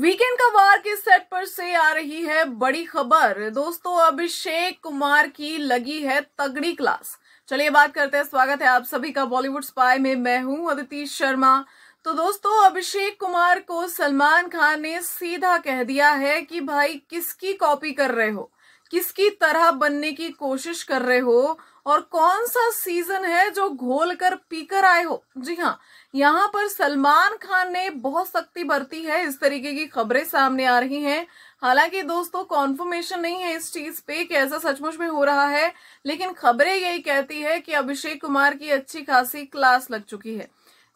weekend का वार के set पर से आ रही है बड़ी खबर दोस्तों अभिषेक कुमार की लगी है तगड़ी क्लास चलिए बात करते हैं स्वागत है आप सभी का बॉलीवुड स्पाई में मैं हूं अदिति शर्मा तो दोस्तों अभिषेक कुमार को सलमान खान ने सीधा कह दिया है कि भाई किसकी कॉपी कर रहे हो किसकी तरह बनने की कोशिश कर रहे हो और कौन सा सीजन है जो घोल कर पीकर आए हो जी हाँ यहाँ पर सलमान खान ने बहुत सख्ती बरती है इस तरीके की खबरें सामने आ रही हैं हालांकि दोस्तों कॉन्फर्मेशन नहीं है इस चीज पे कि ऐसा सचमुच में हो रहा है लेकिन खबरें यही कहती है कि अभिषेक कुमार की अच्छी खासी क्लास लग चुकी है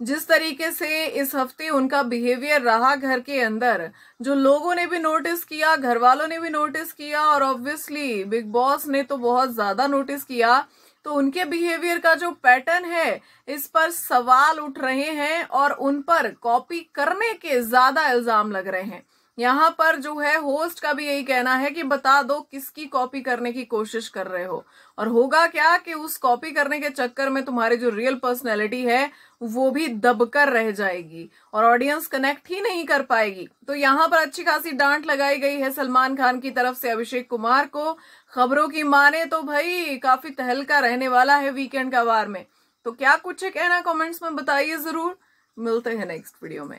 जिस तरीके से इस हफ्ते उनका बिहेवियर रहा घर के अंदर जो लोगों ने भी नोटिस किया घर वालों ने भी नोटिस किया और ऑब्वियसली बिग बॉस ने तो बहुत ज्यादा नोटिस किया तो उनके बिहेवियर का जो पैटर्न है इस पर सवाल उठ रहे हैं और उन पर कॉपी करने के ज्यादा इल्जाम लग रहे हैं यहाँ पर जो है होस्ट का भी यही कहना है कि बता दो किसकी कॉपी करने की कोशिश कर रहे हो और होगा क्या कि उस कॉपी करने के चक्कर में तुम्हारी जो रियल पर्सनैलिटी है वो भी दबकर रह जाएगी और ऑडियंस कनेक्ट ही नहीं कर पाएगी तो यहाँ पर अच्छी खासी डांट लगाई गई है सलमान खान की तरफ से अभिषेक कुमार को खबरों की माने तो भाई काफी तहलका रहने वाला है वीकेंड का वार में तो क्या कुछ है कहना कॉमेंट्स में बताइए जरूर मिलते हैं नेक्स्ट वीडियो में